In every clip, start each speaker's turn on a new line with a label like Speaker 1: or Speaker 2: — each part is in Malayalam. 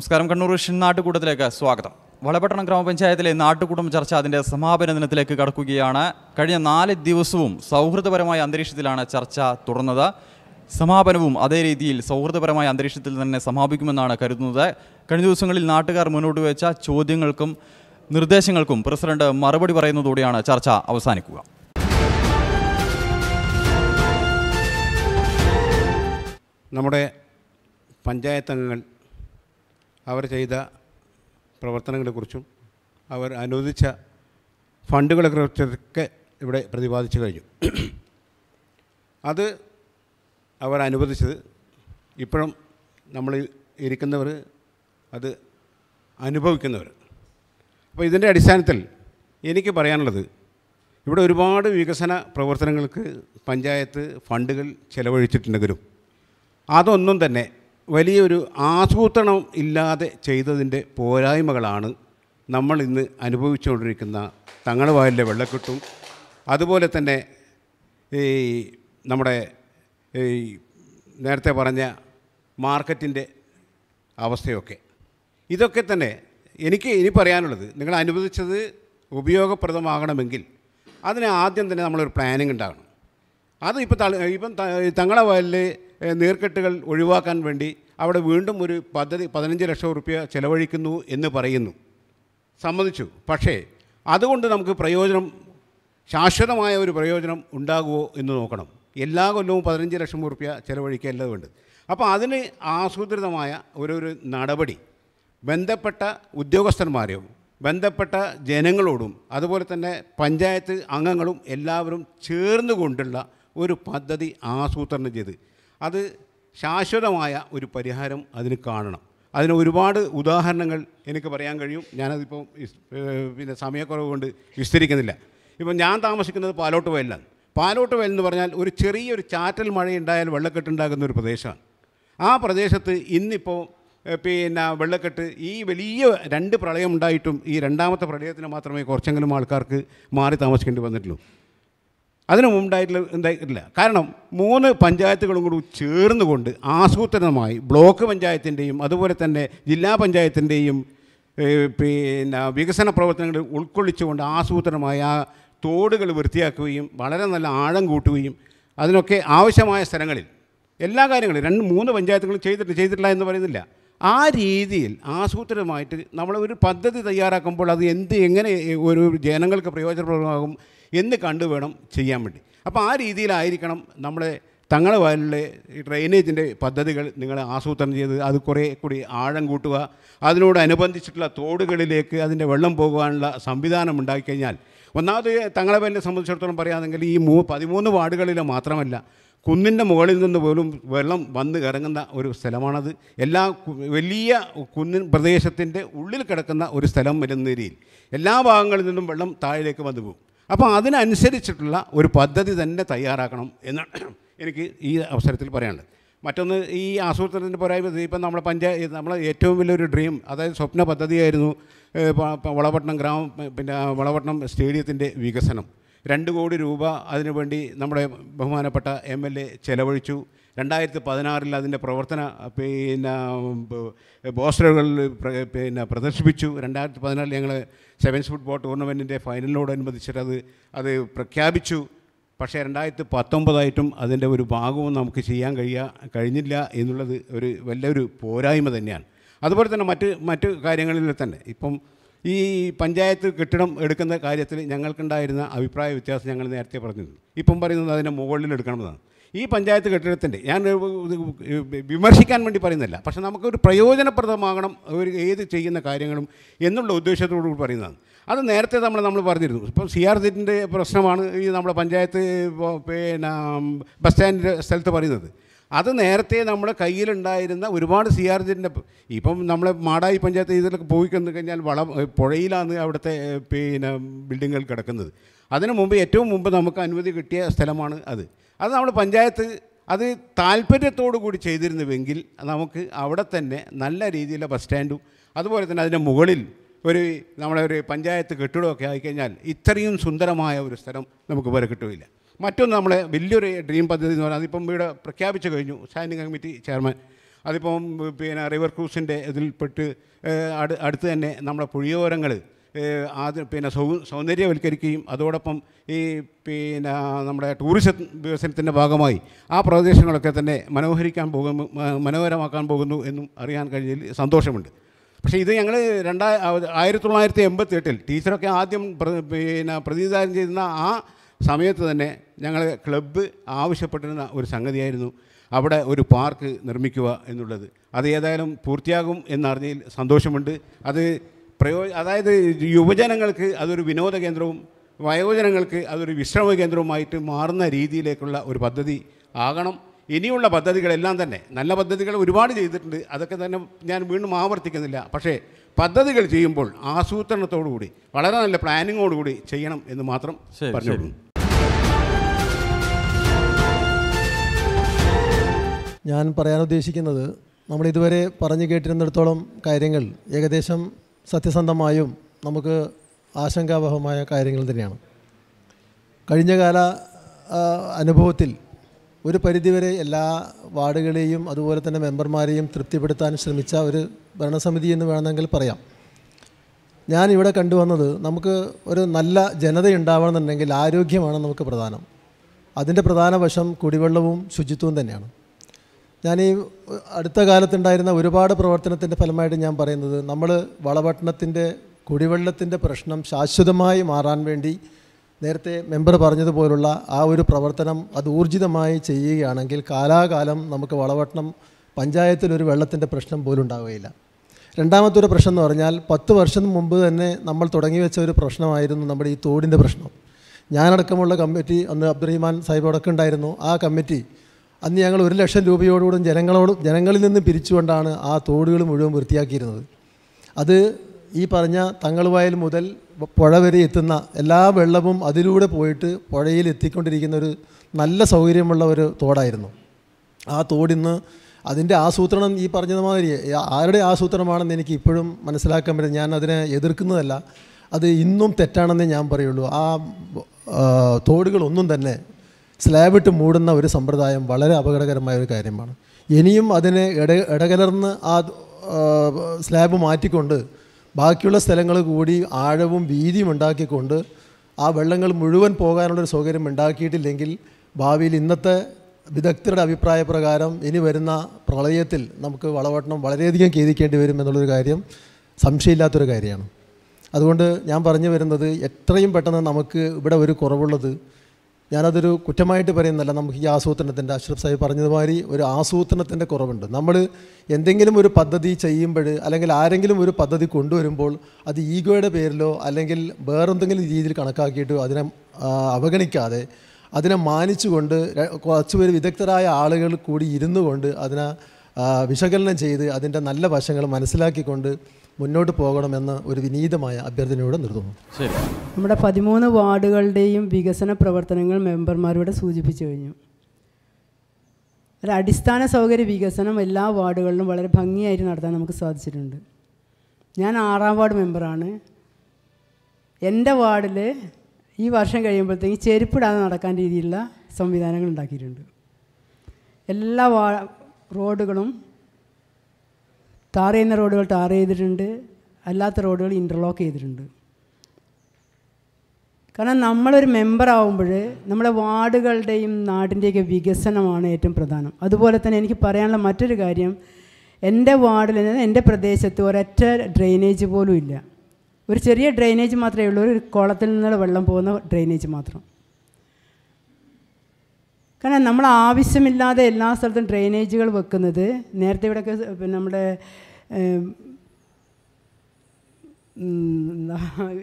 Speaker 1: നമസ്കാരം കണ്ണൂർ വിഷൻ നാട്ടുകൂടത്തിലേക്ക് സ്വാഗതം വളപട്ടണം ഗ്രാമപഞ്ചായത്തിലെ നാട്ടുകുടുംബ ചർച്ച അതിൻ്റെ സമാപന ദിനത്തിലേക്ക് കടക്കുകയാണ് കഴിഞ്ഞ നാല് ദിവസവും സൗഹൃദപരമായ അന്തരീക്ഷത്തിലാണ് ചർച്ച തുടർന്നത് സമാപനവും അതേ രീതിയിൽ സൗഹൃദപരമായ അന്തരീക്ഷത്തിൽ തന്നെ സമാപിക്കുമെന്നാണ് കരുതുന്നത് കഴിഞ്ഞ ദിവസങ്ങളിൽ നാട്ടുകാർ മുന്നോട്ട് വെച്ച ചോദ്യങ്ങൾക്കും നിർദ്ദേശങ്ങൾക്കും പ്രസിഡന്റ് മറുപടി പറയുന്നതോടെയാണ് ചർച്ച അവസാനിക്കുക
Speaker 2: നമ്മുടെ പഞ്ചായത്ത് അംഗങ്ങൾ അവർ ചെയ്ത പ്രവർത്തനങ്ങളെക്കുറിച്ചും അവർ അനുവദിച്ച ഫണ്ടുകളെക്കുറിച്ചൊക്കെ ഇവിടെ പ്രതിപാദിച്ചു കഴിഞ്ഞു അത് അവർ അനുവദിച്ചത് ഇപ്പോഴും നമ്മൾ ഇരിക്കുന്നവർ അത് അനുഭവിക്കുന്നവർ അപ്പോൾ ഇതിൻ്റെ അടിസ്ഥാനത്തിൽ എനിക്ക് പറയാനുള്ളത് ഇവിടെ ഒരുപാട് വികസന പ്രവർത്തനങ്ങൾക്ക് പഞ്ചായത്ത് ഫണ്ടുകൾ ചെലവഴിച്ചിട്ടുണ്ടെങ്കിലും അതൊന്നും തന്നെ വലിയൊരു ആസൂത്രണം ഇല്ലാതെ ചെയ്തതിൻ്റെ പോരായ്മകളാണ് നമ്മൾ ഇന്ന് അനുഭവിച്ചുകൊണ്ടിരിക്കുന്ന തങ്ങളവായലിലെ വെള്ളക്കെട്ടും അതുപോലെ തന്നെ ഈ നമ്മുടെ ഈ നേരത്തെ പറഞ്ഞ മാർക്കറ്റിൻ്റെ അവസ്ഥയൊക്കെ ഇതൊക്കെ തന്നെ എനിക്ക് ഇനി പറയാനുള്ളത് നിങ്ങൾ അനുവദിച്ചത് ഉപയോഗപ്രദമാകണമെങ്കിൽ അതിന് ആദ്യം തന്നെ നമ്മളൊരു പ്ലാനിങ് ഉണ്ടാകണം അത് ഇപ്പോൾ ഇപ്പം തങ്ങളെ വയലിൽ നീർക്കെട്ടുകൾ ഒഴിവാക്കാൻ വേണ്ടി അവിടെ വീണ്ടും ഒരു പദ്ധതി പതിനഞ്ച് ലക്ഷം റുപ്യ ചെലവഴിക്കുന്നു എന്ന് പറയുന്നു സമ്മതിച്ചു പക്ഷേ അതുകൊണ്ട് നമുക്ക് പ്രയോജനം ശാശ്വതമായ ഒരു പ്രയോജനം ഉണ്ടാകുമോ എന്ന് നോക്കണം എല്ലാ കൊല്ലവും പതിനഞ്ച് ലക്ഷം റുപ്യ ചെലവഴിക്കേണ്ടതുണ്ട് അപ്പോൾ അതിന് ആസൂത്രിതമായ ഒരു ഒരു നടപടി ബന്ധപ്പെട്ട ഉദ്യോഗസ്ഥന്മാരെയും ബന്ധപ്പെട്ട ജനങ്ങളോടും അതുപോലെ തന്നെ പഞ്ചായത്ത് അംഗങ്ങളും എല്ലാവരും ചേർന്നുകൊണ്ടുള്ള ഒരു പദ്ധതി ആസൂത്രണം ചെയ്ത് അത് ശാശ്വതമായ ഒരു പരിഹാരം അതിന് കാണണം അതിന് ഒരുപാട് ഉദാഹരണങ്ങൾ എനിക്ക് പറയാൻ കഴിയും ഞാനതിപ്പോൾ പിന്നെ സമയക്കുറവ് കൊണ്ട് വിസ്തരിക്കുന്നില്ല ഇപ്പം ഞാൻ താമസിക്കുന്നത് പാലോട്ട് വയലിലാണ് പാലോട്ട് വയൽ എന്ന് പറഞ്ഞാൽ ഒരു ചെറിയൊരു ചാറ്റൽ മഴയുണ്ടായാൽ വെള്ളക്കെട്ടുണ്ടാകുന്ന ഒരു പ്രദേശമാണ് ആ പ്രദേശത്ത് ഇന്നിപ്പോൾ പിന്നെ വെള്ളക്കെട്ട് ഈ വലിയ രണ്ട് പ്രളയം ഉണ്ടായിട്ടും ഈ രണ്ടാമത്തെ പ്രളയത്തിന് മാത്രമേ കുറച്ചെങ്കിലും ആൾക്കാർക്ക് മാറി താമസിക്കേണ്ടി വന്നിട്ടുള്ളൂ അതിനു മുമ്പുണ്ടായിട്ടുള്ള ഉണ്ടായിട്ടില്ല കാരണം മൂന്ന് പഞ്ചായത്തുകളും കൂടി ചേർന്നുകൊണ്ട് ആസൂത്രിതമായി ബ്ലോക്ക് പഞ്ചായത്തിൻ്റെയും അതുപോലെ തന്നെ ജില്ലാ പഞ്ചായത്തിൻ്റെയും പിന്നെ വികസന പ്രവർത്തനങ്ങൾ ഉൾക്കൊള്ളിച്ചുകൊണ്ട് ആസൂത്രണമായി ആ തോടുകൾ വൃത്തിയാക്കുകയും വളരെ നല്ല ആഴം കൂട്ടുകയും അതിനൊക്കെ ആവശ്യമായ സ്ഥലങ്ങളിൽ എല്ലാ കാര്യങ്ങളും രണ്ട് മൂന്ന് പഞ്ചായത്തുകളും ചെയ്തിട്ട് ചെയ്തിട്ടില്ല എന്ന് പറയുന്നില്ല ആ രീതിയിൽ ആസൂത്രിതമായിട്ട് നമ്മൾ ഒരു പദ്ധതി തയ്യാറാക്കുമ്പോൾ അത് എന്ത് എങ്ങനെ ഒരു ജനങ്ങൾക്ക് പ്രയോജനപ്രദമാകും എന്ന് കണ്ടു വേണം ചെയ്യാൻ വേണ്ടി അപ്പോൾ ആ രീതിയിലായിരിക്കണം നമ്മുടെ തങ്ങളെ വയലിലെ ഡ്രെയിനേജിൻ്റെ പദ്ധതികൾ നിങ്ങൾ ആസൂത്രണം ചെയ്ത് അത് കുറേ കൂടി ആഴം കൂട്ടുക അതിനോടനുബന്ധിച്ചിട്ടുള്ള തോടുകളിലേക്ക് അതിൻ്റെ വെള്ളം പോകുവാനുള്ള സംവിധാനം ഉണ്ടാക്കിക്കഴിഞ്ഞാൽ ഒന്നാമത് തങ്ങളെ വയലിനെ സംബന്ധിച്ചിടത്തോളം പറയുകയാണെങ്കിൽ ഈ മൂ പതിമൂന്ന് വാർഡുകളിൽ മാത്രമല്ല കുന്നിൻ്റെ മുകളിൽ നിന്ന് പോലും വെള്ളം വന്ന് ഇറങ്ങുന്ന ഒരു സ്ഥലമാണത് എല്ലാ വലിയ കുന്നിൻ പ്രദേശത്തിൻ്റെ ഉള്ളിൽ കിടക്കുന്ന ഒരു സ്ഥലം വരുന്ന രീതിയിൽ എല്ലാ ഭാഗങ്ങളിൽ നിന്നും വെള്ളം താഴേക്ക് വന്നു പോകും അപ്പോൾ അതിനനുസരിച്ചിട്ടുള്ള ഒരു പദ്ധതി തന്നെ തയ്യാറാക്കണം എന്ന് എനിക്ക് ഈ അവസരത്തിൽ പറയാനുള്ളത് മറ്റൊന്ന് ഈ ആസൂത്രണത്തിൻ്റെ പോരായ്മ ഇപ്പം നമ്മുടെ പഞ്ചായത്ത് നമ്മളെ ഏറ്റവും വലിയൊരു ഡ്രീം അതായത് സ്വപ്ന പദ്ധതിയായിരുന്നു വളപട്ടണം ഗ്രാമം പിന്നെ വളപട്ടണം സ്റ്റേഡിയത്തിൻ്റെ വികസനം രണ്ട് കോടി രൂപ അതിനുവേണ്ടി നമ്മുടെ ബഹുമാനപ്പെട്ട എം എൽ എ ചെലവഴിച്ചു രണ്ടായിരത്തി പതിനാറിൽ അതിൻ്റെ പ്രവർത്തന പിന്നെ പോസ്റ്ററുകൾ പിന്നെ പ്രദർശിപ്പിച്ചു രണ്ടായിരത്തി പതിനാറിൽ ഞങ്ങൾ സെവൻസ് ഫുട്ബോൾ ടൂർണമെൻറ്റിൻ്റെ ഫൈനലിനോടനുബന്ധിച്ചിട്ട് അത് അത് പ്രഖ്യാപിച്ചു പക്ഷേ രണ്ടായിരത്തി പത്തൊമ്പതായിട്ടും അതിൻ്റെ ഒരു ഭാഗവും നമുക്ക് ചെയ്യാൻ കഴിയാ കഴിഞ്ഞില്ല എന്നുള്ളത് ഒരു വലിയൊരു പോരായ്മ തന്നെയാണ് അതുപോലെ തന്നെ മറ്റ് മറ്റ് കാര്യങ്ങളിൽ തന്നെ ഇപ്പം ഈ പഞ്ചായത്ത് കെട്ടിടം എടുക്കുന്ന കാര്യത്തിൽ ഞങ്ങൾക്കുണ്ടായിരുന്ന അഭിപ്രായ വ്യത്യാസം ഞങ്ങൾ നേരത്തെ പറഞ്ഞിരുന്നു ഇപ്പം പറയുന്നത് അതിൻ്റെ മുകളിൽ എടുക്കണമെന്നാണ് ഈ പഞ്ചായത്ത് കെട്ടിടത്തിൻ്റെ ഞാൻ വിമർശിക്കാൻ വേണ്ടി പറയുന്നില്ല പക്ഷേ നമുക്കൊരു പ്രയോജനപ്രദമാകണം ഒരു ഏത് ചെയ്യുന്ന കാര്യങ്ങളും എന്നുള്ള ഉദ്ദേശത്തോടു കൂടി പറയുന്നതാണ് അത് നേരത്തെ നമ്മൾ നമ്മൾ പറഞ്ഞിരുന്നു ഇപ്പം സി ആർ സിറ്റിൻ്റെ പ്രശ്നമാണ് ഈ നമ്മുടെ പഞ്ചായത്ത് പിന്നെ ബസ് സ്റ്റാൻഡിൻ്റെ സ്ഥലത്ത് പറയുന്നത് അത് നേരത്തെ നമ്മുടെ കയ്യിലുണ്ടായിരുന്ന ഒരുപാട് സി ആർ ജിൻ്റെ ഇപ്പം നമ്മളെ മാടായി പഞ്ചായത്ത് ഇതിലൊക്കെ പോയി കന്നു കഴിഞ്ഞാൽ വള പുഴയിലാണ് അവിടുത്തെ പിന്നെ ബിൽഡിങ്ങുകൾ കിടക്കുന്നത് അതിനു മുമ്പ് ഏറ്റവും മുമ്പ് നമുക്ക് അനുമതി കിട്ടിയ സ്ഥലമാണ് അത് അത് നമ്മൾ പഞ്ചായത്ത് അത് താല്പര്യത്തോടു കൂടി ചെയ്തിരുന്നുവെങ്കിൽ നമുക്ക് അവിടെ തന്നെ നല്ല രീതിയിലെ ബസ് സ്റ്റാൻഡും അതുപോലെ തന്നെ അതിൻ്റെ മുകളിൽ ഒരു നമ്മുടെ ഒരു പഞ്ചായത്ത് കെട്ടിടമൊക്കെ ആയിക്കഴിഞ്ഞാൽ ഇത്രയും സുന്ദരമായ ഒരു സ്ഥലം നമുക്ക് വരെ കിട്ടുകയില്ല മറ്റൊന്ന് നമ്മളെ വലിയൊരു ഡ്രീം പദ്ധതി എന്ന് പറഞ്ഞാൽ അതിപ്പം ഇവിടെ പ്രഖ്യാപിച്ചു കഴിഞ്ഞു സ്റ്റാൻഡിംഗ് കമ്മിറ്റി ചെയർമാൻ അതിപ്പം പിന്നെ റിവർ ക്രൂസിൻ്റെ ഇതിൽപ്പെട്ട് അടുത്ത് തന്നെ നമ്മുടെ പുഴിയോരങ്ങൾ ആദ്യ പിന്നെ സൗ സൗന്ദര്യവൽക്കരിക്കുകയും അതോടൊപ്പം ഈ പിന്നെ നമ്മുടെ ടൂറിസം വികസനത്തിൻ്റെ ഭാഗമായി ആ പ്രദേശങ്ങളൊക്കെ തന്നെ മനോഹരിക്കാൻ പോകുന്നു മനോഹരമാക്കാൻ പോകുന്നു എന്നും അറിയാൻ കഴിഞ്ഞതിൽ സന്തോഷമുണ്ട് പക്ഷേ ഇത് ഞങ്ങൾ രണ്ടാ ആയിരത്തി തൊള്ളായിരത്തി എൺപത്തി എട്ടിൽ ടീച്ചറൊക്കെ ആദ്യം പിന്നെ പ്രതിനിധാനം ചെയ്യുന്ന ആ സമയത്ത് തന്നെ ഞങ്ങൾ ക്ലബ്ബ് ആവശ്യപ്പെട്ടിരുന്ന ഒരു സംഗതിയായിരുന്നു അവിടെ ഒരു പാർക്ക് നിർമ്മിക്കുക എന്നുള്ളത് അത് ഏതായാലും പൂർത്തിയാകും എന്നറിഞ്ഞതിൽ സന്തോഷമുണ്ട് അത് പ്രയോ അതായത് യുവജനങ്ങൾക്ക് അതൊരു വിനോദ കേന്ദ്രവും വയോജനങ്ങൾക്ക് അതൊരു വിശ്രമ കേന്ദ്രവുമായിട്ട് മാറുന്ന രീതിയിലേക്കുള്ള ഒരു പദ്ധതി ആകണം ഇനിയുള്ള പദ്ധതികളെല്ലാം തന്നെ നല്ല പദ്ധതികൾ ഒരുപാട് ചെയ്തിട്ടുണ്ട് അതൊക്കെ തന്നെ ഞാൻ വീണ്ടും ആവർത്തിക്കുന്നില്ല പക്ഷേ പദ്ധതികൾ ചെയ്യുമ്പോൾ ആസൂത്രണത്തോടുകൂടി വളരെ നല്ല പ്ലാനിങ്ങോടുകൂടി ചെയ്യണം എന്ന് മാത്രം പറഞ്ഞു
Speaker 3: ഞാൻ പറയാൻ ഉദ്ദേശിക്കുന്നത് നമ്മൾ ഇതുവരെ പറഞ്ഞു കേട്ടിരുന്നിടത്തോളം കാര്യങ്ങൾ ഏകദേശം സത്യസന്ധമായും നമുക്ക് ആശങ്കാവഹമായ കാര്യങ്ങൾ തന്നെയാണ് കഴിഞ്ഞകാല അനുഭവത്തിൽ ഒരു പരിധിവരെ എല്ലാ വാർഡുകളെയും അതുപോലെ തന്നെ മെമ്പർമാരെയും തൃപ്തിപ്പെടുത്താൻ ശ്രമിച്ച ഒരു ഭരണസമിതി എന്ന് വേണമെങ്കിൽ പറയാം ഞാൻ ഇവിടെ കണ്ടുവന്നത് നമുക്ക് ഒരു നല്ല ജനത ഉണ്ടാവണമെന്നുണ്ടെങ്കിൽ ആരോഗ്യമാണ് നമുക്ക് പ്രധാനം അതിൻ്റെ പ്രധാന വശം കുടിവെള്ളവും ശുചിത്വവും തന്നെയാണ് ഞാൻ ഈ അടുത്ത കാലത്തുണ്ടായിരുന്ന ഒരുപാട് പ്രവർത്തനത്തിൻ്റെ ഫലമായിട്ട് ഞാൻ പറയുന്നത് നമ്മൾ വളപട്ടണത്തിൻ്റെ കുടിവെള്ളത്തിൻ്റെ പ്രശ്നം ശാശ്വതമായി മാറാൻ വേണ്ടി നേരത്തെ മെമ്പർ പറഞ്ഞതുപോലുള്ള ആ ഒരു പ്രവർത്തനം അത് ഊർജിതമായി ചെയ്യുകയാണെങ്കിൽ കാലാകാലം നമുക്ക് വളവട്ടണം പഞ്ചായത്തിലൊരു വെള്ളത്തിൻ്റെ പ്രശ്നം പോലും ഉണ്ടാവുകയില്ല ഒരു പ്രശ്നം എന്ന് പറഞ്ഞാൽ പത്ത് വർഷം മുമ്പ് തന്നെ നമ്മൾ തുടങ്ങി വെച്ച ഒരു പ്രശ്നമായിരുന്നു നമ്മുടെ ഈ തോടിൻ്റെ പ്രശ്നം ഞാനടക്കമുള്ള കമ്മിറ്റി അന്ന് അബ്ദുറഹിമാൻ സാഹിബോടൊക്കെ ഉണ്ടായിരുന്നു ആ കമ്മിറ്റി അന്ന് ഞങ്ങൾ ഒരു ലക്ഷം രൂപയോടുകൂടും ജനങ്ങളോട് ജനങ്ങളിൽ നിന്ന് പിരിച്ചുകൊണ്ടാണ് ആ തോടുകൾ മുഴുവൻ വൃത്തിയാക്കിയിരുന്നത് അത് ഈ പറഞ്ഞ തങ്ങളുവായൽ മുതൽ പുഴ വരെ എത്തുന്ന എല്ലാ വെള്ളവും അതിലൂടെ പോയിട്ട് പുഴയിൽ എത്തിക്കൊണ്ടിരിക്കുന്ന ഒരു നല്ല സൗകര്യമുള്ള ഒരു തോടായിരുന്നു ആ തോടിന്ന് അതിൻ്റെ ആസൂത്രണം ഈ പറഞ്ഞതുമാതിരി ആരുടെ ആസൂത്രണമാണെന്ന് എനിക്ക് ഇപ്പോഴും മനസ്സിലാക്കാൻ പറ്റും ഞാൻ അതിനെ എതിർക്കുന്നതല്ല അത് ഇന്നും തെറ്റാണെന്നേ ഞാൻ പറയുള്ളൂ ആ തോടുകളൊന്നും തന്നെ സ്ലാബിട്ട് മൂടുന്ന ഒരു സമ്പ്രദായം വളരെ അപകടകരമായ ഒരു കാര്യമാണ് ഇനിയും അതിനെ ഇട ഇടകലർന്ന് ആ സ്ലാബ് മാറ്റിക്കൊണ്ട് ബാക്കിയുള്ള സ്ഥലങ്ങൾ കൂടി ആഴവും വീതിയും ഉണ്ടാക്കിക്കൊണ്ട് ആ വെള്ളങ്ങൾ മുഴുവൻ പോകാനുള്ളൊരു സൗകര്യം ഉണ്ടാക്കിയിട്ടില്ലെങ്കിൽ ഭാവിയിൽ ഇന്നത്തെ വിദഗ്ധരുടെ അഭിപ്രായ പ്രകാരം ഇനി വരുന്ന പ്രളയത്തിൽ നമുക്ക് വളവട്ടണം വളരെയധികം ഖേദിക്കേണ്ടി വരും എന്നുള്ളൊരു കാര്യം സംശയമില്ലാത്തൊരു കാര്യമാണ് അതുകൊണ്ട് ഞാൻ പറഞ്ഞു വരുന്നത് എത്രയും പെട്ടെന്ന് നമുക്ക് ഇവിടെ ഒരു കുറവുള്ളത് ഞാനതൊരു കുറ്റമായിട്ട് പറയുന്നതല്ല നമുക്ക് ഈ ആസൂത്രണത്തിൻ്റെ അഷ്റഫ് സാഹിബ് പറഞ്ഞതുമാതിരി ഒരു ആസൂത്രണത്തിൻ്റെ കുറവുണ്ട് നമ്മൾ എന്തെങ്കിലും ഒരു പദ്ധതി ചെയ്യുമ്പോൾ അല്ലെങ്കിൽ ആരെങ്കിലും ഒരു പദ്ധതി കൊണ്ടുവരുമ്പോൾ അത് ഈഗോയുടെ പേരിലോ അല്ലെങ്കിൽ വേറെന്തെങ്കിലും രീതിയിൽ കണക്കാക്കിയിട്ടോ അതിനെ അവഗണിക്കാതെ അതിനെ മാനിച്ചുകൊണ്ട് പേര് വിദഗ്ധരായ ആളുകൾ കൂടി ഇരുന്നു കൊണ്ട് അതിനെ വിശകലനം ചെയ്ത് അതിൻ്റെ നല്ല വശങ്ങൾ മനസ്സിലാക്കിക്കൊണ്ട് മുന്നോട്ട് പോകണമെന്ന ഒരു വിനീതമായ അഭ്യർത്ഥനയോട് നിർത്തുന്നു
Speaker 4: ശരി നമ്മുടെ പതിമൂന്ന് വാർഡുകളുടെയും വികസന പ്രവർത്തനങ്ങൾ മെമ്പർമാരോട് സൂചിപ്പിച്ചു കഴിഞ്ഞു ഒരു അടിസ്ഥാന സൗകര്യ വികസനം എല്ലാ വാർഡുകളിലും വളരെ ഭംഗിയായിട്ട് നടത്താൻ നമുക്ക് സാധിച്ചിട്ടുണ്ട് ഞാൻ ആറാം വാർഡ് മെമ്പറാണ് എൻ്റെ വാർഡിൽ ഈ വർഷം കഴിയുമ്പോഴത്തേക്ക് ചെരുപ്പിടാതെ നടക്കാൻ രീതിയിലുള്ള സംവിധാനങ്ങൾ ഉണ്ടാക്കിയിട്ടുണ്ട് എല്ലാ വാ റോഡുകളും ടാർ ചെയ്യുന്ന റോഡുകൾ ടാർ ചെയ്തിട്ടുണ്ട് അല്ലാത്ത റോഡുകൾ ഇൻ്റർലോക്ക് ചെയ്തിട്ടുണ്ട് കാരണം നമ്മളൊരു മെമ്പറാവുമ്പോൾ നമ്മുടെ വാർഡുകളുടെയും നാടിൻ്റെയൊക്കെ വികസനമാണ് ഏറ്റവും പ്രധാനം അതുപോലെ തന്നെ എനിക്ക് പറയാനുള്ള മറ്റൊരു കാര്യം എൻ്റെ വാർഡിൽ എൻ്റെ പ്രദേശത്ത് ഒരൊറ്റ ഡ്രെയിനേജ് പോലും ഇല്ല ഒരു ചെറിയ ഡ്രെയിനേജ് മാത്രമേ ഉള്ളൂ ഒരു കുളത്തിൽ നിന്നുള്ള വെള്ളം പോകുന്ന ഡ്രെയിനേജ് മാത്രം കാരണം നമ്മൾ ആവശ്യമില്ലാതെ എല്ലാ സ്ഥലത്തും ഡ്രെയിനേജുകൾ വെക്കുന്നത് നേരത്തെ ഇവിടെയൊക്കെ പിന്നെ നമ്മുടെ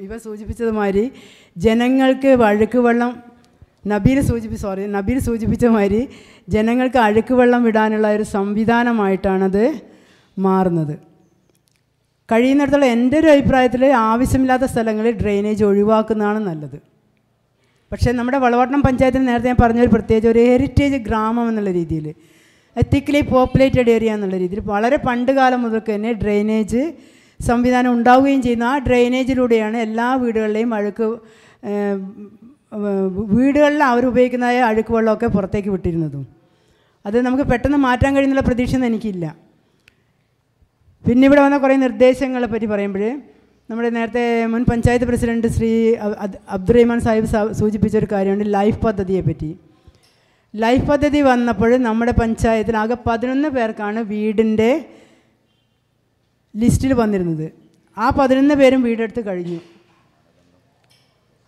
Speaker 4: ഇവ സൂചിപ്പിച്ചതുമാതിരി ജനങ്ങൾക്ക് അഴുക്ക് വെള്ളം നബീർ സൂചിപ്പിച്ച സോറി നബീർ സൂചിപ്പിച്ച മാതിരി ജനങ്ങൾക്ക് അഴുക്ക് വെള്ളം വിടാനുള്ള ഒരു സംവിധാനമായിട്ടാണത് മാറുന്നത് കഴിയുന്നിടത്തോളം എൻ്റെ ഒരു അഭിപ്രായത്തിൽ ആവശ്യമില്ലാത്ത സ്ഥലങ്ങളിൽ ഡ്രെയിനേജ് ഒഴിവാക്കുന്നതാണ് നല്ലത് പക്ഷേ നമ്മുടെ വളവട്ടം പഞ്ചായത്തിൽ നേരത്തെ ഞാൻ പറഞ്ഞൊരു പ്രത്യേകിച്ച് ഒരു ഹെറിറ്റേജ് ഗ്രാമം എന്നുള്ള രീതിയിൽ എത്തിക്കലി പോപ്പുലേറ്റഡ് ഏരിയ എന്നുള്ള രീതിയിൽ വളരെ പണ്ട് കാലം മുതൽക്ക് തന്നെ ഡ്രെയിനേജ് സംവിധാനം ഉണ്ടാവുകയും ചെയ്യുന്ന ആ ഡ്രെയിനേജിലൂടെയാണ് എല്ലാ വീടുകളിലെയും അഴുക്ക് വീടുകളിൽ അവർ അഴുക്ക് വെള്ളമൊക്കെ പുറത്തേക്ക് വിട്ടിരുന്നതും അത് നമുക്ക് പെട്ടെന്ന് മാറ്റാൻ കഴിയുന്നുള്ള പ്രതീക്ഷയൊന്നും എനിക്കില്ല പിന്നെ ഇവിടെ വന്ന കുറേ നിർദ്ദേശങ്ങളെ പറ്റി പറയുമ്പോൾ നമ്മുടെ നേരത്തെ മുൻ പഞ്ചായത്ത് പ്രസിഡന്റ് ശ്രീ അബ്ദുറഹ്മാൻ സാഹിബ് സൂചിപ്പിച്ച ഒരു കാര്യമുണ്ട് ലൈഫ് പദ്ധതിയെ പറ്റി ലൈഫ് പദ്ധതി വന്നപ്പോൾ നമ്മുടെ പഞ്ചായത്തിൽ ആകെ പതിനൊന്ന് പേർക്കാണ് വീടിൻ്റെ ലിസ്റ്റിൽ വന്നിരുന്നത് ആ പതിനൊന്ന് പേരും വീടെടുത്ത് കഴിഞ്ഞു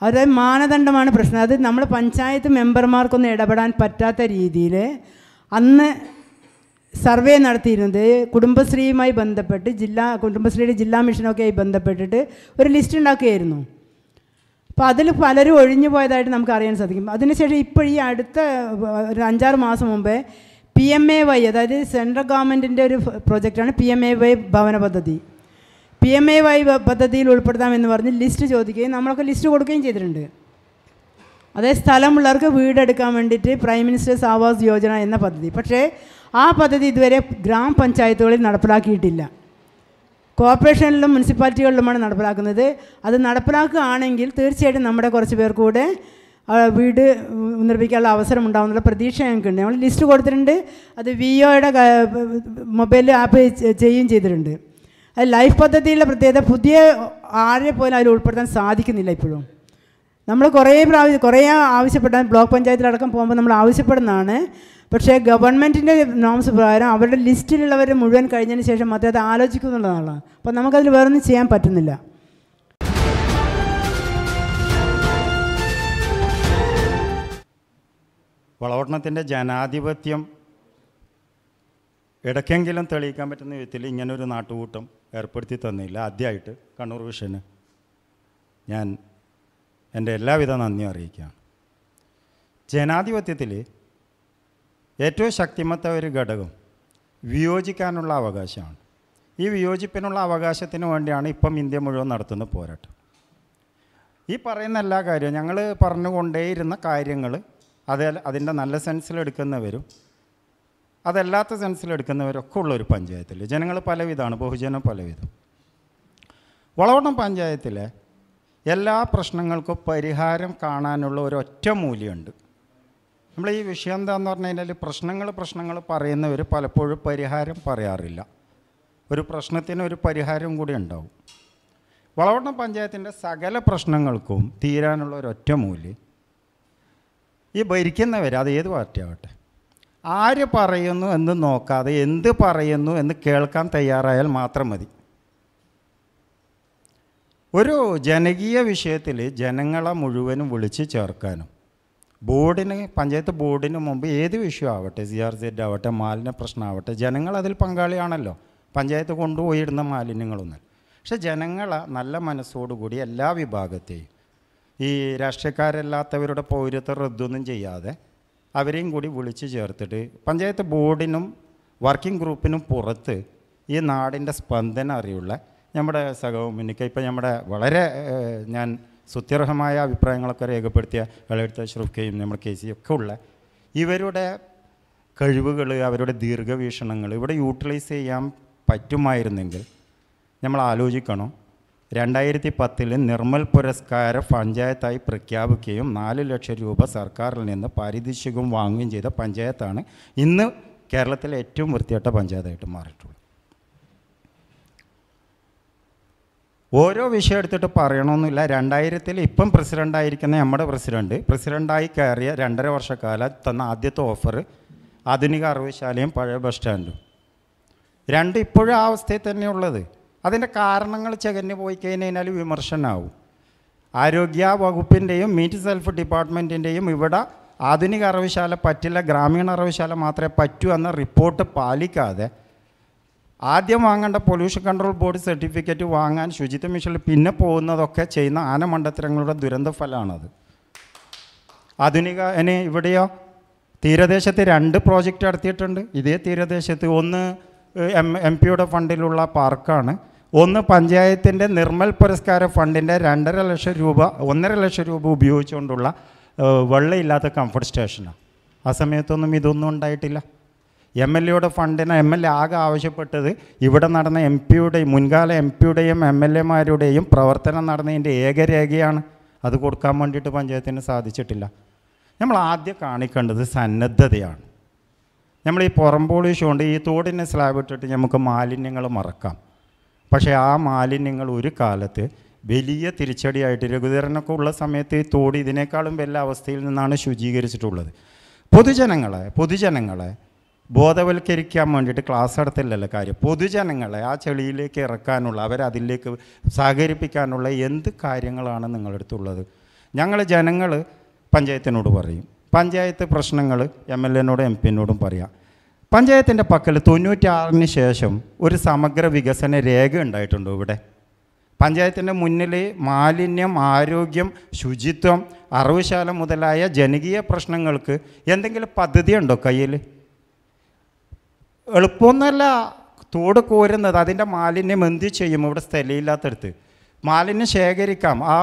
Speaker 4: അതായത് മാനദണ്ഡമാണ് പ്രശ്നം അത് നമ്മുടെ പഞ്ചായത്ത് മെമ്പർമാർക്കൊന്നും ഇടപെടാൻ പറ്റാത്ത രീതിയിൽ അന്ന് സർവേ നടത്തിയിരുന്നത് കുടുംബശ്രീയുമായി ബന്ധപ്പെട്ട് ജില്ലാ കുടുംബശ്രീയുടെ ജില്ലാ മിഷനൊക്കെയായി ബന്ധപ്പെട്ടിട്ട് ഒരു ലിസ്റ്റ് ഉണ്ടാക്കുകയായിരുന്നു അപ്പോൾ അതിൽ പലരും ഒഴിഞ്ഞു പോയതായിട്ട് നമുക്ക് അറിയാൻ സാധിക്കും അതിനുശേഷം ഇപ്പോൾ ഈ അടുത്ത ഒരു അഞ്ചാറ് മാസം മുമ്പേ പി എം എ വൈ അതായത് സെൻട്രൽ ഗവൺമെൻറ്റിൻ്റെ ഒരു പ്രോജക്റ്റാണ് പി എം എ വൈ ഭവന പദ്ധതി പി എം എ വൈ പദ്ധതിയിൽ ഉൾപ്പെടുത്താമെന്ന് പറഞ്ഞ് ലിസ്റ്റ് ചോദിക്കുകയും നമ്മളൊക്കെ ലിസ്റ്റ് കൊടുക്കുകയും ചെയ്തിട്ടുണ്ട് അതേ സ്ഥലമുള്ളവർക്ക് വീടെടുക്കാൻ വേണ്ടിയിട്ട് പ്രൈം മിനിസ്റ്റേഴ്സ് ആവാസ് യോജന എന്ന പദ്ധതി പക്ഷേ ആ പദ്ധതി ഇതുവരെ ഗ്രാമപഞ്ചായത്തുകളിൽ നടപ്പിലാക്കിയിട്ടില്ല കോർപ്പറേഷനിലും മുനിസിപ്പാലിറ്റികളിലുമാണ് നടപ്പിലാക്കുന്നത് അത് നടപ്പിലാക്കുകയാണെങ്കിൽ തീർച്ചയായിട്ടും നമ്മുടെ കുറച്ച് പേർ കൂടെ വീട് നിർമ്മിക്കാനുള്ള അവസരം ഉണ്ടാകുന്നുള്ള പ്രതീക്ഷ ഞങ്ങൾക്കുണ്ട് നമ്മൾ ലിസ്റ്റ് കൊടുത്തിട്ടുണ്ട് അത് വി ഒയുടെ മൊബൈൽ ആപ്പ് ചെയ്യുകയും ചെയ്തിട്ടുണ്ട് അത് ലൈഫ് പദ്ധതിയിലെ പ്രത്യേകത പുതിയ ആരെ പോലും അതിൽ ഉൾപ്പെടുത്താൻ സാധിക്കുന്നില്ല ഇപ്പോഴും നമ്മൾ കുറേ പ്രാവശ്യം കുറേ ആവശ്യപ്പെട്ടാൽ ബ്ലോക്ക് പഞ്ചായത്തിലടക്കം പോകുമ്പോൾ നമ്മൾ ആവശ്യപ്പെടുന്നതാണ് പക്ഷേ ഗവൺമെൻറ്റിൻ്റെ നോംസ് പ്രകാരം അവരുടെ ലിസ്റ്റിലുള്ളവർ മുഴുവൻ കഴിഞ്ഞതിന് ശേഷം മാത്രമേ അത് എന്നുള്ളതാണ് അപ്പോൾ നമുക്കതിൽ വേറൊന്നും ചെയ്യാൻ പറ്റുന്നില്ല
Speaker 5: വളവട്ടണത്തിൻ്റെ ജനാധിപത്യം ഇടയ്ക്കെങ്കിലും തെളിയിക്കാൻ പറ്റുന്ന വിധത്തിൽ ഇങ്ങനൊരു നാട്ടുകൂട്ടം ഏർപ്പെടുത്തി തന്നില്ല ആദ്യമായിട്ട് കണ്ണൂർ വിഷന് ഞാൻ എൻ്റെ എല്ലാവിധ നന്ദിയും അറിയിക്കുകയാണ് ജനാധിപത്യത്തിൽ ഏറ്റവും ശക്തിമത്ത ഒരു ഘടകം വിയോജിക്കാനുള്ള അവകാശമാണ് ഈ വിയോജിപ്പിനുള്ള അവകാശത്തിന് വേണ്ടിയാണ് ഇപ്പം ഇന്ത്യ മുഴുവൻ നടത്തുന്ന പോരാട്ടം ഈ പറയുന്ന എല്ലാ കാര്യവും ഞങ്ങൾ പറഞ്ഞുകൊണ്ടേയിരുന്ന കാര്യങ്ങൾ അത് അതിൻ്റെ നല്ല സെൻസിലെടുക്കുന്നവരും അതല്ലാത്ത സെൻസിലെടുക്കുന്നവരൊക്കെ ഉള്ളൊരു പഞ്ചായത്തിൽ ജനങ്ങൾ പലവിധമാണ് ബഹുജനം പലവിധം വളവട്ടം പഞ്ചായത്തിലെ എല്ലാ പ്രശ്നങ്ങൾക്കും പരിഹാരം കാണാനുള്ള ഒരു ഒറ്റ മൂല്യമുണ്ട് നമ്മൾ ഈ വിഷയം എന്താണെന്ന് പറഞ്ഞു കഴിഞ്ഞാൽ പ്രശ്നങ്ങൾ പ്രശ്നങ്ങൾ പറയുന്നവർ പലപ്പോഴും പരിഹാരം പറയാറില്ല ഒരു പ്രശ്നത്തിന് ഒരു പരിഹാരം കൂടി ഉണ്ടാവും വളവട്ടം പഞ്ചായത്തിൻ്റെ സകല പ്രശ്നങ്ങൾക്കും തീരാനുള്ള ഒറ്റ മൂല്യം ഈ ഭരിക്കുന്നവർ അത് ഏത് ആവട്ടെ ആര് പറയുന്നു എന്ന് നോക്കാതെ എന്ത് പറയുന്നു എന്ന് കേൾക്കാൻ തയ്യാറായാൽ മാത്രം മതി ഒരു ജനകീയ വിഷയത്തിൽ ജനങ്ങളെ മുഴുവനും വിളിച്ച് ചേർക്കാനും ബോർഡിന് പഞ്ചായത്ത് ബോർഡിന് മുമ്പ് ഏത് വിഷയം ആവട്ടെ സി ആർ സെഡ് ആവട്ടെ മാലിന്യ പ്രശ്നമാവട്ടെ ജനങ്ങൾ അതിൽ പങ്കാളിയാണല്ലോ പഞ്ചായത്ത് കൊണ്ടുപോയിരുന്ന മാലിന്യങ്ങളൊന്നും പക്ഷെ ജനങ്ങളെ നല്ല മനസ്സോടുകൂടി എല്ലാ വിഭാഗത്തെയും ഈ രാഷ്ട്രീയക്കാരല്ലാത്തവരുടെ പൗരത്വം റദ്ദൊന്നും ചെയ്യാതെ അവരെയും കൂടി വിളിച്ചു ചേർത്തിട്ട് പഞ്ചായത്ത് ബോർഡിനും വർക്കിംഗ് ഗ്രൂപ്പിനും പുറത്ത് ഈ നാടിൻ്റെ സ്പന്ദനം അറിയുള്ള നമ്മുടെ സഹവും മുന്നിക്ക ഇപ്പം നമ്മുടെ വളരെ ഞാൻ സുത്യർഹമായ അഭിപ്രായങ്ങളൊക്കെ രേഖപ്പെടുത്തിയ വിളവെടുത്ത ശ്രുക്കയും നമ്മുടെ കെ ഒക്കെ ഉള്ള ഇവരുടെ കഴിവുകൾ അവരുടെ ദീർഘവീക്ഷണങ്ങൾ ഇവിടെ യൂട്ടിലൈസ് ചെയ്യാൻ പറ്റുമായിരുന്നെങ്കിൽ നമ്മൾ ആലോചിക്കണം രണ്ടായിരത്തി പത്തിൽ നിർമ്മൽ പുരസ്കാര പഞ്ചായത്തായി പ്രഖ്യാപിക്കുകയും നാല് ലക്ഷം രൂപ സർക്കാരിൽ നിന്ന് പാരിതോഷികം വാങ്ങുകയും ചെയ്ത പഞ്ചായത്താണ് ഇന്ന് കേരളത്തിലെ ഏറ്റവും വൃത്തിയട്ട പഞ്ചായത്തായിട്ട് മാറിയിട്ടുള്ളത് ഓരോ വിഷയം എടുത്തിട്ട് പറയണമെന്നില്ല രണ്ടായിരത്തിൽ ഇപ്പം പ്രസിഡൻ്റായിരിക്കുന്ന നമ്മുടെ പ്രസിഡൻറ്റ് പ്രസിഡൻ്റായി കയറിയ രണ്ടര വർഷക്കാലം തന്ന ആദ്യത്തെ ഓഫർ ആധുനിക അറിവശാലയും പഴയ ബസ് സ്റ്റാൻഡും രണ്ട് ഇപ്പോഴും ആ അവസ്ഥയിൽ തന്നെയുള്ളത് അതിൻ്റെ കാരണങ്ങൾ ചകഞ്ഞു പോയി കഴിഞ്ഞാൽ വിമർശനമാവും ആരോഗ്യ വകുപ്പിൻ്റെയും മീറ്റ് സെൽഫ് ഡിപ്പാർട്ട്മെൻറ്റിൻ്റെയും ഇവിടെ ആധുനിക അറിവശാല പറ്റില്ല ഗ്രാമീണ അറിവശാല മാത്രമേ പറ്റൂ എന്ന റിപ്പോർട്ട് പാലിക്കാതെ ആദ്യം വാങ്ങേണ്ട പൊല്യൂഷൻ കൺട്രോൾ ബോർഡ് സർട്ടിഫിക്കറ്റ് വാങ്ങാൻ ശുചിത്വ മിഷനിൽ പിന്നെ പോകുന്നതൊക്കെ ചെയ്യുന്ന ആനമണ്ഡത്തരങ്ങളുടെ ദുരന്ത ഫലമാണത് ആധുനിക ഇനി ഇവിടെയോ തീരദേശത്ത് രണ്ട് പ്രോജക്റ്റ് നടത്തിയിട്ടുണ്ട് ഇതേ തീരദേശത്ത് ഒന്ന് എം എം പിയുടെ ഫണ്ടിലുള്ള പാർക്കാണ് ഒന്ന് പഞ്ചായത്തിൻ്റെ നിർമ്മൽ പുരസ്കാര ഫണ്ടിൻ്റെ രണ്ടര ലക്ഷം രൂപ ഒന്നര ലക്ഷം രൂപ ഉപയോഗിച്ചുകൊണ്ടുള്ള വെള്ളമില്ലാത്ത കംഫർട്ട് സ്റ്റേഷനാണ് ആ സമയത്തൊന്നും ഇതൊന്നും ഉണ്ടായിട്ടില്ല എം എൽ എയുടെ ഫണ്ടിന് എം എൽ എ ആകെ ആവശ്യപ്പെട്ടത് ഇവിടെ നടന്ന എം പിയുടെയും മുൻകാല എം പിയുടെയും എം എൽ എമാരുടെയും പ്രവർത്തനം നടന്നതിൻ്റെ ഏകരേഖയാണ് അത് കൊടുക്കാൻ വേണ്ടിയിട്ട് പഞ്ചായത്തിന് സാധിച്ചിട്ടില്ല നമ്മൾ ആദ്യം കാണിക്കേണ്ടത് സന്നദ്ധതയാണ് നമ്മൾ ഈ പുറംപോളിഷ് കൊണ്ട് ഈ തോടിനെ സ്ലാബ് ഇട്ടിട്ട് നമുക്ക് മാലിന്യങ്ങൾ മറക്കാം പക്ഷേ ആ മാലിന്യങ്ങൾ ഒരു കാലത്ത് വലിയ തിരിച്ചടിയായിട്ട് രഘുതരനൊക്കെ ഉള്ള സമയത്ത് ഈ തോട് ഇതിനേക്കാളും വലിയ അവസ്ഥയിൽ നിന്നാണ് ശുചീകരിച്ചിട്ടുള്ളത് പൊതുജനങ്ങളെ പൊതുജനങ്ങളെ ബോധവൽക്കരിക്കാൻ വേണ്ടിയിട്ട് ക്ലാസ് എടുത്തില്ലല്ലോ കാര്യം പൊതുജനങ്ങളെ ആ ചെളിയിലേക്ക് ഇറക്കാനുള്ള അവരെ അതിലേക്ക് സഹകരിപ്പിക്കാനുള്ള എന്ത് കാര്യങ്ങളാണ് നിങ്ങളടുത്തുള്ളത് ഞങ്ങൾ ജനങ്ങൾ പഞ്ചായത്തിനോട് പറയും പഞ്ചായത്ത് പ്രശ്നങ്ങൾ എം എൽ എനോടും എം പിന്നോടും പറയാം പഞ്ചായത്തിൻ്റെ പക്കൽ തൊണ്ണൂറ്റാറിന് ശേഷം ഒരു സമഗ്ര വികസന രേഖ ഉണ്ടായിട്ടുണ്ട് ഇവിടെ പഞ്ചായത്തിൻ്റെ മുന്നിൽ മാലിന്യം ആരോഗ്യം ശുചിത്വം അറവുശാല മുതലായ ജനകീയ പ്രശ്നങ്ങൾക്ക് എന്തെങ്കിലും പദ്ധതി ഉണ്ടോ കയ്യിൽ എളുപ്പമൊന്നുമല്ല തോട് കോരുന്നത് അതിൻ്റെ മാലിന്യം എന്ത് ചെയ്യും ഇവിടെ സ്ഥലയില്ലാത്തടുത്ത് മാലിന്യം ശേഖരിക്കാം ആ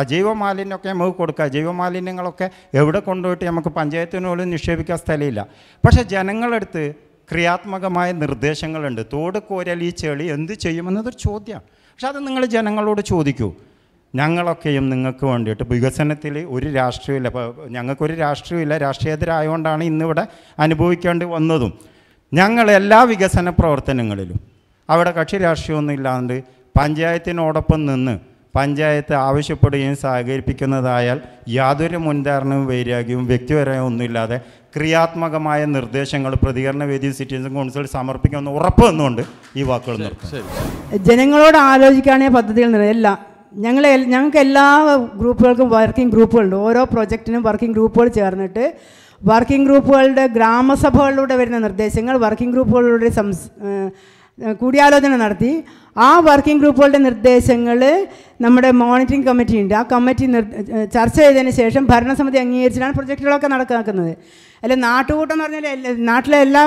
Speaker 5: അജൈവ മാലിന്യമൊക്കെ നമുക്ക് കൊടുക്കാം അജൈവ മാലിന്യങ്ങളൊക്കെ എവിടെ കൊണ്ടുപോയിട്ട് നമുക്ക് പഞ്ചായത്തിനോലും നിക്ഷേപിക്കാൻ സ്ഥലമില്ല പക്ഷേ ജനങ്ങളെടുത്ത് ക്രിയാത്മകമായ നിർദ്ദേശങ്ങളുണ്ട് തോട് കോരൽ ഈ ചെളി എന്ത് ചെയ്യുമെന്നതൊരു ചോദ്യം പക്ഷെ അത് നിങ്ങൾ ജനങ്ങളോട് ചോദിക്കൂ ഞങ്ങളൊക്കെയും നിങ്ങൾക്ക് വേണ്ടിയിട്ട് വികസനത്തിൽ ഒരു രാഷ്ട്രീയമില്ല ഞങ്ങൾക്കൊരു രാഷ്ട്രീയമില്ല രാഷ്ട്രീയതരായതുകൊണ്ടാണ് ഇന്നിവിടെ അനുഭവിക്കേണ്ടി വന്നതും ഞങ്ങൾ എല്ലാ വികസന പ്രവർത്തനങ്ങളിലും അവിടെ കക്ഷി രാഷ്ട്രീയമൊന്നും ഇല്ലാണ്ട് പഞ്ചായത്തിനോടൊപ്പം നിന്ന് പഞ്ചായത്ത് ആവശ്യപ്പെടുകയും സഹകരിപ്പിക്കുന്നതായാൽ യാതൊരു മുൻധാരണയും വൈരാഗ്യവും വ്യക്തിപരവും ഒന്നുമില്ലാതെ ക്രിയാത്മകമായ നിർദ്ദേശങ്ങൾ പ്രതികരണ വേദി സിറ്റിസൺ കൗൺസിൽ സമർപ്പിക്കുമെന്ന് ഉറപ്പ് വന്നുകൊണ്ട് ഈ വാക്കുകൾ
Speaker 4: നിർത്തും ജനങ്ങളോട് ആലോചിക്കാനേ പദ്ധതികൾ നിറയല്ല ഞങ്ങളെ ഞങ്ങൾക്ക് എല്ലാ ഗ്രൂപ്പുകൾക്കും വർക്കിംഗ് ഗ്രൂപ്പുകളുണ്ട് ഓരോ പ്രൊജക്റ്റിനും വർക്കിംഗ് ഗ്രൂപ്പുകൾ ചേർന്നിട്ട് വർക്കിംഗ് ഗ്രൂപ്പുകളുടെ ഗ്രാമസഭകളിലൂടെ വരുന്ന നിർദ്ദേശങ്ങൾ വർക്കിംഗ് ഗ്രൂപ്പുകളിലൂടെ സംസ് കൂടിയാലോചന നടത്തി ആ വർക്കിംഗ് ഗ്രൂപ്പുകളുടെ നിർദ്ദേശങ്ങൾ നമ്മുടെ മോണിറ്ററിംഗ് കമ്മിറ്റി ഉണ്ട് ആ കമ്മിറ്റി ചർച്ച ചെയ്തതിന് ശേഷം ഭരണസമിതി അംഗീകരിച്ചിട്ടാണ് പ്രൊജക്റ്റുകളൊക്കെ നടക്കുന്നത് അല്ല നാട്ടുകൂട്ടം എന്ന് പറഞ്ഞാൽ നാട്ടിലെ എല്ലാ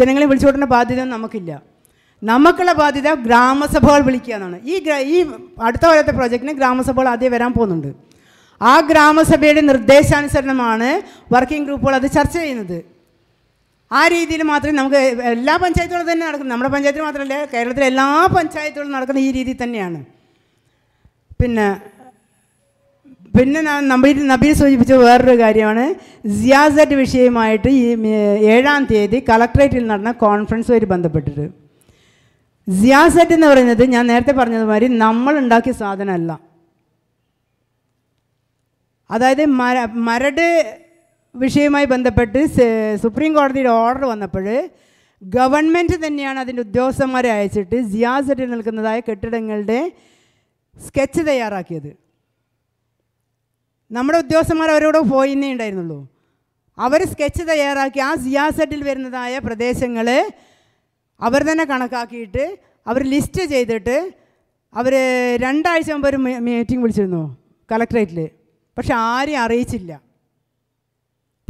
Speaker 4: ജനങ്ങളെയും വിളിച്ചുകൊണ്ടേണ്ട ബാധ്യത നമുക്കില്ല നമുക്കുള്ള ബാധ്യത ഗ്രാമസഭകൾ വിളിക്കുക എന്നാണ് ഈ ഈ അടുത്ത കാലത്തെ പ്രൊജക്റ്റിന് ഗ്രാമസഭകൾ ആദ്യം വരാൻ പോകുന്നുണ്ട് ആ ഗ്രാമസഭയുടെ നിർദ്ദേശാനുസരണമാണ് വർക്കിംഗ് ഗ്രൂപ്പുകൾ അത് ചർച്ച ചെയ്യുന്നത് ആ രീതിയിൽ മാത്രമേ നമുക്ക് എല്ലാ പഞ്ചായത്തുകളും തന്നെ നടക്കുന്നു നമ്മുടെ പഞ്ചായത്തിൽ മാത്രമല്ല കേരളത്തിലെ എല്ലാ പഞ്ചായത്തുകളും നടക്കുന്ന ഈ രീതി തന്നെയാണ് പിന്നെ പിന്നെ നബീൽ നബീൽ സൂചിപ്പിച്ച വേറൊരു കാര്യമാണ് സിയാസറ്റ് വിഷയമായിട്ട് ഈ ഏഴാം തീയതി കളക്ട്രേറ്റിൽ നടന്ന കോൺഫറൻസുമായി ബന്ധപ്പെട്ടിട്ട് സിയാസറ്റ് എന്ന് പറയുന്നത് ഞാൻ നേരത്തെ പറഞ്ഞതുമാതിരി നമ്മൾ ഉണ്ടാക്കിയ സാധനമല്ല അതായത് മര മരട് വിഷയവുമായി ബന്ധപ്പെട്ട് സുപ്രീം കോടതിയുടെ ഓർഡർ വന്നപ്പോൾ ഗവൺമെൻറ് തന്നെയാണ് അതിൻ്റെ ഉദ്യോഗസ്ഥന്മാരെ അയച്ചിട്ട് സിയാസറ്റിൽ നിൽക്കുന്നതായ കെട്ടിടങ്ങളുടെ സ്കെച്ച് തയ്യാറാക്കിയത് നമ്മുടെ ഉദ്യോഗസ്ഥന്മാർ അവരോട് പോയിന്നേ ഉണ്ടായിരുന്നുള്ളൂ അവർ സ്കെച്ച് തയ്യാറാക്കി ആ സിയാസറ്റിൽ വരുന്നതായ പ്രദേശങ്ങൾ അവർ തന്നെ കണക്കാക്കിയിട്ട് അവർ ലിസ്റ്റ് ചെയ്തിട്ട് അവർ രണ്ടാഴ്ച മുമ്പ് ഒരു മീറ്റിംഗ് വിളിച്ചിരുന്നു കളക്ട്രേറ്റിൽ പക്ഷെ ആരെയും അറിയിച്ചില്ല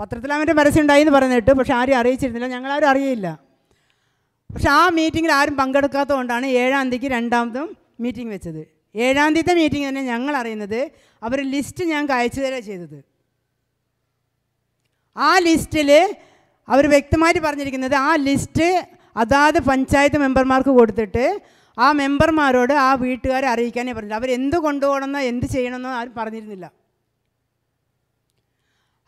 Speaker 4: പത്രത്തിൽ അവൻ്റെ പരസ്യം ഉണ്ടായിന്ന് പറഞ്ഞിട്ട് പക്ഷെ ആരും അറിയിച്ചിരുന്നില്ല ഞങ്ങളാരും അറിയില്ല പക്ഷെ ആ മീറ്റിങ്ങിൽ ആരും പങ്കെടുക്കാത്തതുകൊണ്ടാണ് ഏഴാം തീയതിക്ക് രണ്ടാമതും മീറ്റിംഗ് വെച്ചത് ഏഴാം തീയതി മീറ്റിംഗ് തന്നെ ഞങ്ങൾ അറിയുന്നത് അവർ ലിസ്റ്റ് ഞങ്ങൾക്ക് അയച്ചു തരാ ചെയ്തത് ആ ലിസ്റ്റിൽ അവർ വ്യക്തമായിട്ട് പറഞ്ഞിരിക്കുന്നത് ആ ലിസ്റ്റ് അതാത് പഞ്ചായത്ത് മെമ്പർമാർക്ക് കൊടുത്തിട്ട് ആ മെമ്പർമാരോട് ആ വീട്ടുകാരെ അറിയിക്കാനേ പറഞ്ഞില്ല അവരെന്ത് കൊണ്ടുപോകണമെന്നോ എന്ത് ചെയ്യണമെന്നോ ആരും പറഞ്ഞിരുന്നില്ല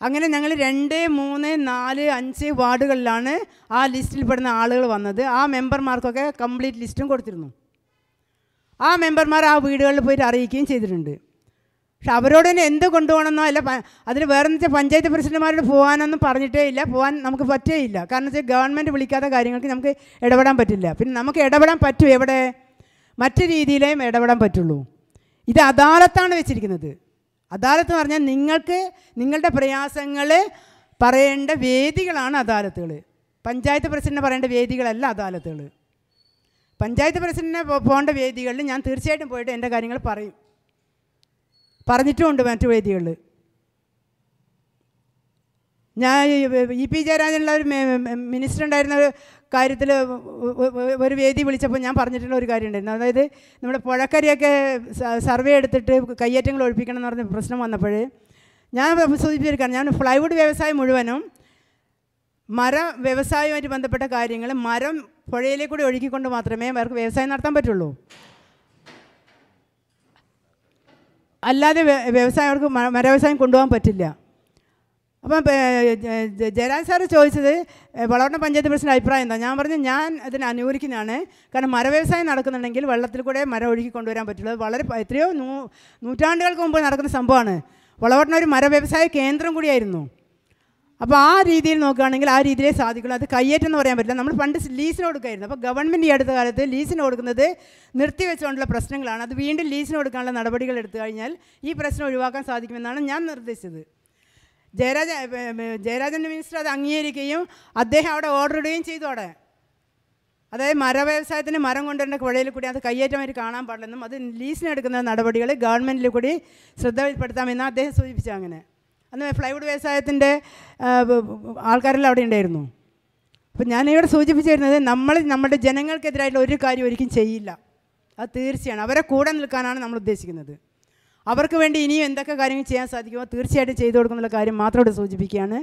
Speaker 4: അങ്ങനെ ഞങ്ങൾ രണ്ട് മൂന്ന് നാല് അഞ്ച് വാർഡുകളിലാണ് ആ ലിസ്റ്റിൽ പെടുന്ന ആളുകൾ വന്നത് ആ മെമ്പർമാർക്കൊക്കെ കംപ്ലീറ്റ് ലിസ്റ്റും കൊടുത്തിരുന്നു ആ മെമ്പർമാർ ആ വീടുകളിൽ പോയിട്ട് അറിയിക്കുകയും ചെയ്തിട്ടുണ്ട് പക്ഷെ അവരോട് തന്നെ എന്ത് കൊണ്ടുപോകണമെന്നോ അല്ല അതിന് വേറെ വെച്ചാൽ പഞ്ചായത്ത് പ്രസിഡന്റുമാരോട് പോകാനൊന്നും പറഞ്ഞിട്ടേ ഇല്ല പോകാൻ നമുക്ക് പറ്റേയില്ല കാരണം വെച്ചാൽ ഗവൺമെൻറ് വിളിക്കാത്ത കാര്യങ്ങൾക്ക് നമുക്ക് ഇടപെടാൻ പറ്റില്ല പിന്നെ നമുക്ക് ഇടപെടാൻ പറ്റും എവിടെ മറ്റു രീതിയിലേയും ഇടപെടാൻ പറ്റുള്ളൂ ഇത് അദാലത്താണ് വെച്ചിരിക്കുന്നത് അദാലത്ത് എന്ന് പറഞ്ഞാൽ നിങ്ങൾക്ക് നിങ്ങളുടെ പ്രയാസങ്ങൾ പറയേണ്ട വേദികളാണ് അദാലത്തുകൾ പഞ്ചായത്ത് പ്രസിഡൻറ്റിനെ പറയേണ്ട വേദികളല്ല അദാലത്തുകൾ പഞ്ചായത്ത് പ്രസിഡൻറ്റിനെ പോകേണ്ട വേദികളിൽ ഞാൻ തീർച്ചയായിട്ടും പോയിട്ട് എൻ്റെ കാര്യങ്ങൾ പറയും പറഞ്ഞിട്ടുമുണ്ട് മറ്റു വേദികളിൽ ഞാൻ ഇ പി ജയരാജനുള്ള ഒരു മിനിസ്റ്റർ ഉണ്ടായിരുന്ന ഒരു കാര്യത്തിൽ ഒരു വേദി വിളിച്ചപ്പോൾ ഞാൻ പറഞ്ഞിട്ടുള്ള ഒരു കാര്യമുണ്ടായിരുന്നു അതായത് നമ്മുടെ പുഴക്കരയൊക്കെ സർവേ എടുത്തിട്ട് കയ്യേറ്റങ്ങൾ ഒഴിപ്പിക്കണം എന്ന് പറഞ്ഞ പ്രശ്നം വന്നപ്പോൾ ഞാൻ സൂചിപ്പിച്ചിരിക്കുകയാണ് ഞാൻ ഫ്ലൈവുഡ് വ്യവസായം മുഴുവനും മര വ്യവസായവുമായിട്ട് ബന്ധപ്പെട്ട കാര്യങ്ങൾ മരം പുഴയിലേക്ക് കൂടി ഒഴുകിക്കൊണ്ട് മാത്രമേ അവർക്ക് വ്യവസായം നടത്താൻ പറ്റുള്ളൂ അല്ലാതെ വ്യവസായം അവർക്ക് മര വ്യവസായം കൊണ്ടുപോകാൻ പറ്റില്ല അപ്പം ജയരാജ് സാറ് ചോദിച്ചത് വളവട്ട പഞ്ചായത്ത് പ്രസിഡന്റ് അഭിപ്രായം എന്താ ഞാൻ പറഞ്ഞു ഞാൻ അതിന് അനുകൂലിക്കുന്നതാണ് കാരണം വ്യവസായം നടക്കുന്നുണ്ടെങ്കിൽ വെള്ളത്തിൽ കൂടെ മരം ഒഴുകി കൊണ്ടുവരാൻ പറ്റുള്ളൂ വളരെ എത്രയോ നൂ നൂറ്റാണ്ടുകൾക്ക് മുമ്പ് നടക്കുന്ന സംഭവമാണ് വളവട്ടണ ഒരു വ്യവസായ കേന്ദ്രം കൂടിയായിരുന്നു അപ്പോൾ ആ രീതിയിൽ നോക്കുകയാണെങ്കിൽ ആ രീതിയിലേ സാധിക്കുള്ളൂ അത് കയ്യേറ്റം എന്ന് പറയാൻ പറ്റില്ല നമ്മൾ പണ്ട് ലീസിന് കൊടുക്കായിരുന്നു അപ്പോൾ ഗവൺമെൻറ് ഈ അടുത്ത കാലത്ത് ലീസിന് കൊടുക്കുന്നത് നിർത്തിവെച്ചുകൊണ്ടുള്ള പ്രശ്നങ്ങളാണ് അത് വീണ്ടും ലീസിന് കൊടുക്കാനുള്ള നടപടികൾ എടുത്തു കഴിഞ്ഞാൽ ഈ പ്രശ്നം ഒഴിവാക്കാൻ സാധിക്കുമെന്നാണ് ഞാൻ നിർദ്ദേശിച്ചത് ജയരാജ ജയരാജൻ മിനിസ്റ്റർ അത് അംഗീകരിക്കുകയും അദ്ദേഹം അവിടെ ഓർഡർ ഇടുകയും ചെയ്തു അവിടെ അതായത് മര വ്യവസായത്തിന് മരം കൊണ്ടുവരേണ്ട പുഴയിൽ കൂടി അത് അവർ കാണാൻ പാടില്ലെന്നും അത് ലീസിനെടുക്കുന്ന നടപടികൾ ഗവൺമെൻറ്റിൽ കൂടി ശ്രദ്ധപ്പെടുത്താമെന്ന് അദ്ദേഹം സൂചിപ്പിച്ചു അങ്ങനെ അന്ന് ഫ്ലൈവുഡ് വ്യവസായത്തിൻ്റെ ആൾക്കാരെല്ലാം അവിടെ ഉണ്ടായിരുന്നു അപ്പം ഞാനിവിടെ സൂചിപ്പിച്ചിരുന്നത് നമ്മൾ നമ്മുടെ ജനങ്ങൾക്കെതിരായിട്ടുള്ള ഒരു കാര്യം ഒരിക്കലും ചെയ്യില്ല അത് തീർച്ചയാണ് അവരെ കൂടെ നിൽക്കാനാണ് നമ്മൾ ഉദ്ദേശിക്കുന്നത് അവർക്ക് വേണ്ടി ഇനിയും എന്തൊക്കെ കാര്യങ്ങൾ ചെയ്യാൻ സാധിക്കുമോ തീർച്ചയായിട്ടും ചെയ്തു കൊടുക്കുന്നുള്ള കാര്യം മാത്രം ഇവിടെ സൂചിപ്പിക്കുകയാണ്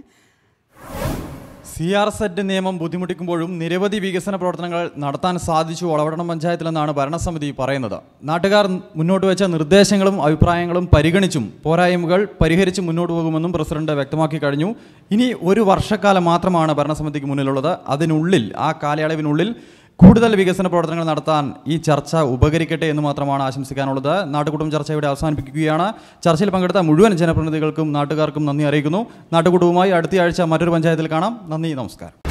Speaker 1: സി ആർ സെറ്റ് നിയമം ബുദ്ധിമുട്ടിക്കുമ്പോഴും നിരവധി വികസന പ്രവർത്തനങ്ങൾ നടത്താൻ സാധിച്ചു ഒളവടണം പഞ്ചായത്തിലെന്നാണ് ഭരണസമിതി പറയുന്നത് നാട്ടുകാർ മുന്നോട്ട് വെച്ച നിർദ്ദേശങ്ങളും അഭിപ്രായങ്ങളും പരിഗണിച്ചും പോരായ്മകൾ പരിഹരിച്ച് മുന്നോട്ട് പോകുമെന്നും പ്രസിഡന്റ് വ്യക്തമാക്കി കഴിഞ്ഞു ഇനി ഒരു വർഷക്കാലം മാത്രമാണ് ഭരണസമിതിക്ക് മുന്നിലുള്ളത് അതിനുള്ളിൽ ആ കാലയളവിനുള്ളിൽ കൂടുതൽ വികസന പ്രവർത്തനങ്ങൾ നടത്താൻ ഈ ചർച്ച ഉപകരിക്കട്ടെ എന്ന് മാത്രമാണ് ആശംസിക്കാനുള്ളത് നാട്ടുകൂട്ടം ചർച്ച ഇവിടെ അവസാനിപ്പിക്കുകയാണ് ചർച്ചയിൽ പങ്കെടുത്ത മുഴുവൻ ജനപ്രതിനിധികൾക്കും നാട്ടുകാർക്കും നന്ദി അറിയിക്കുന്നു അടുത്ത ആഴ്ച മറ്റൊരു പഞ്ചായത്തിൽ കാണാം നന്ദി നമസ്കാരം